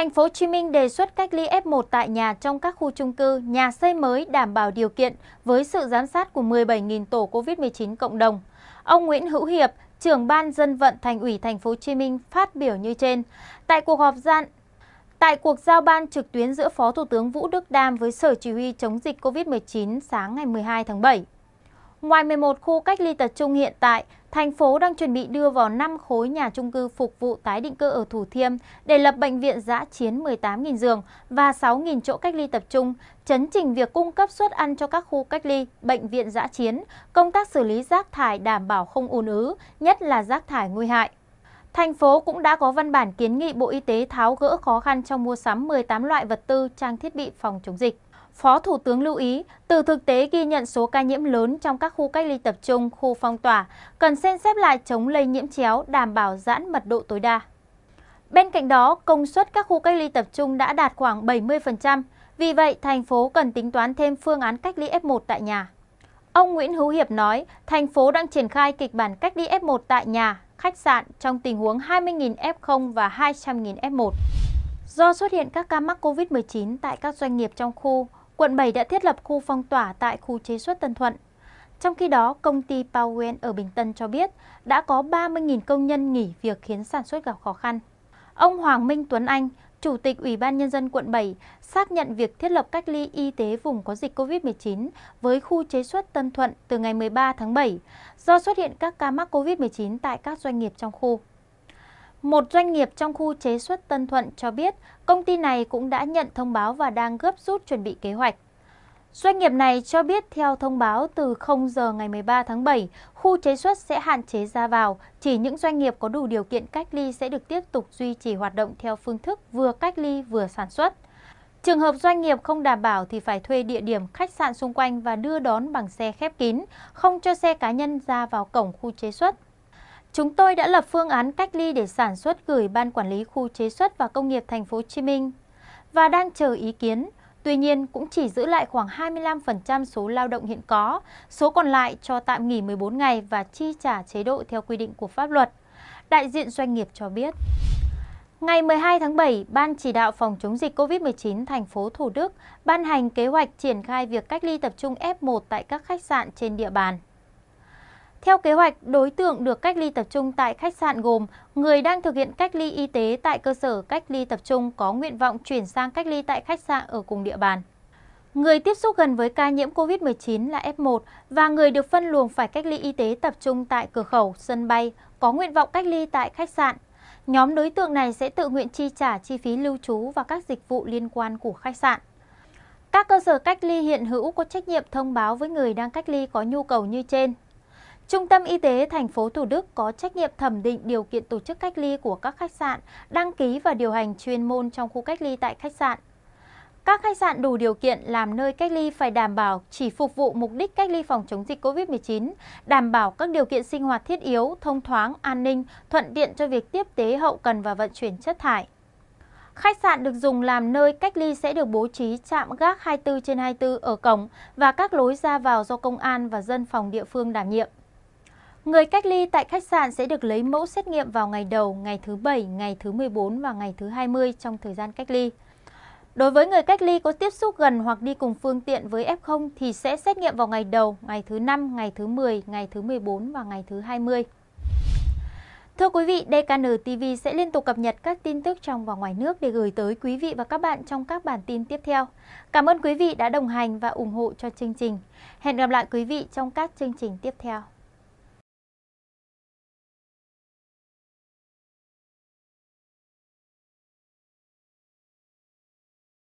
Thành phố Hồ Chí Minh đề xuất cách ly F1 tại nhà trong các khu trung cư, nhà xây mới đảm bảo điều kiện với sự giám sát của 17.000 tổ COVID-19 cộng đồng. Ông Nguyễn Hữu Hiệp, trưởng ban dân vận Thành ủy Thành phố Hồ Chí Minh phát biểu như trên. Tại cuộc họp gian Tại cuộc giao ban trực tuyến giữa Phó Thủ tướng Vũ Đức Đam với Sở Chỉ huy chống dịch COVID-19 sáng ngày 12 tháng 7, Ngoài 11 khu cách ly tập trung hiện tại, thành phố đang chuẩn bị đưa vào 5 khối nhà trung cư phục vụ tái định cư ở Thủ Thiêm để lập bệnh viện giã chiến 18.000 giường và 6.000 chỗ cách ly tập trung, chấn chỉnh việc cung cấp suất ăn cho các khu cách ly, bệnh viện giã chiến, công tác xử lý rác thải đảm bảo không ùn ứ, nhất là rác thải nguy hại. Thành phố cũng đã có văn bản kiến nghị Bộ Y tế tháo gỡ khó khăn trong mua sắm 18 loại vật tư, trang thiết bị phòng chống dịch. Phó Thủ tướng lưu ý, từ thực tế ghi nhận số ca nhiễm lớn trong các khu cách ly tập trung, khu phong tỏa, cần xem xét lại chống lây nhiễm chéo, đảm bảo giãn mật độ tối đa. Bên cạnh đó, công suất các khu cách ly tập trung đã đạt khoảng 70%, vì vậy thành phố cần tính toán thêm phương án cách ly F1 tại nhà. Ông Nguyễn Hữu Hiệp nói, thành phố đang triển khai kịch bản cách ly F1 tại nhà khách sạn trong tình huống 20.000 F0 và 200.000 F1. Do xuất hiện các ca mắc COVID-19 tại các doanh nghiệp trong khu, quận 7 đã thiết lập khu phong tỏa tại khu chế xuất Tân Thuận. Trong khi đó, công ty Powell ở Bình Tân cho biết đã có 30.000 công nhân nghỉ việc khiến sản xuất gặp khó khăn. Ông Hoàng Minh Tuấn Anh, Chủ tịch Ủy ban Nhân dân quận 7 xác nhận việc thiết lập cách ly y tế vùng có dịch COVID-19 với khu chế xuất Tân Thuận từ ngày 13 tháng 7 do xuất hiện các ca mắc COVID-19 tại các doanh nghiệp trong khu. Một doanh nghiệp trong khu chế xuất Tân Thuận cho biết công ty này cũng đã nhận thông báo và đang gấp rút chuẩn bị kế hoạch. Doanh nghiệp này cho biết theo thông báo từ 0 giờ ngày 13 tháng 7, khu chế xuất sẽ hạn chế ra vào, chỉ những doanh nghiệp có đủ điều kiện cách ly sẽ được tiếp tục duy trì hoạt động theo phương thức vừa cách ly vừa sản xuất. Trường hợp doanh nghiệp không đảm bảo thì phải thuê địa điểm khách sạn xung quanh và đưa đón bằng xe khép kín, không cho xe cá nhân ra vào cổng khu chế xuất. Chúng tôi đã lập phương án cách ly để sản xuất gửi Ban Quản lý Khu chế xuất và Công nghiệp Thành phố Hồ Chí Minh và đang chờ ý kiến. Tuy nhiên, cũng chỉ giữ lại khoảng 25% số lao động hiện có, số còn lại cho tạm nghỉ 14 ngày và chi trả chế độ theo quy định của pháp luật. Đại diện doanh nghiệp cho biết. Ngày 12 tháng 7, Ban chỉ đạo phòng chống dịch COVID-19 thành phố Thủ Đức ban hành kế hoạch triển khai việc cách ly tập trung F1 tại các khách sạn trên địa bàn. Theo kế hoạch, đối tượng được cách ly tập trung tại khách sạn gồm người đang thực hiện cách ly y tế tại cơ sở cách ly tập trung có nguyện vọng chuyển sang cách ly tại khách sạn ở cùng địa bàn. Người tiếp xúc gần với ca nhiễm COVID-19 là F1 và người được phân luồng phải cách ly y tế tập trung tại cửa khẩu, sân bay, có nguyện vọng cách ly tại khách sạn. Nhóm đối tượng này sẽ tự nguyện chi trả chi phí lưu trú và các dịch vụ liên quan của khách sạn. Các cơ sở cách ly hiện hữu có trách nhiệm thông báo với người đang cách ly có nhu cầu như trên Trung tâm Y tế thành phố Thủ Đức có trách nhiệm thẩm định điều kiện tổ chức cách ly của các khách sạn, đăng ký và điều hành chuyên môn trong khu cách ly tại khách sạn. Các khách sạn đủ điều kiện làm nơi cách ly phải đảm bảo chỉ phục vụ mục đích cách ly phòng chống dịch COVID-19, đảm bảo các điều kiện sinh hoạt thiết yếu, thông thoáng, an ninh, thuận tiện cho việc tiếp tế hậu cần và vận chuyển chất thải. Khách sạn được dùng làm nơi cách ly sẽ được bố trí trạm gác 24 trên 24 ở cổng và các lối ra vào do công an và dân phòng địa phương đảm nhiệm. Người cách ly tại khách sạn sẽ được lấy mẫu xét nghiệm vào ngày đầu, ngày thứ 7, ngày thứ 14 và ngày thứ 20 trong thời gian cách ly. Đối với người cách ly có tiếp xúc gần hoặc đi cùng phương tiện với F0 thì sẽ xét nghiệm vào ngày đầu, ngày thứ 5, ngày thứ 10, ngày thứ 14 và ngày thứ 20. Thưa quý vị, DKN TV sẽ liên tục cập nhật các tin tức trong và ngoài nước để gửi tới quý vị và các bạn trong các bản tin tiếp theo. Cảm ơn quý vị đã đồng hành và ủng hộ cho chương trình. Hẹn gặp lại quý vị trong các chương trình tiếp theo.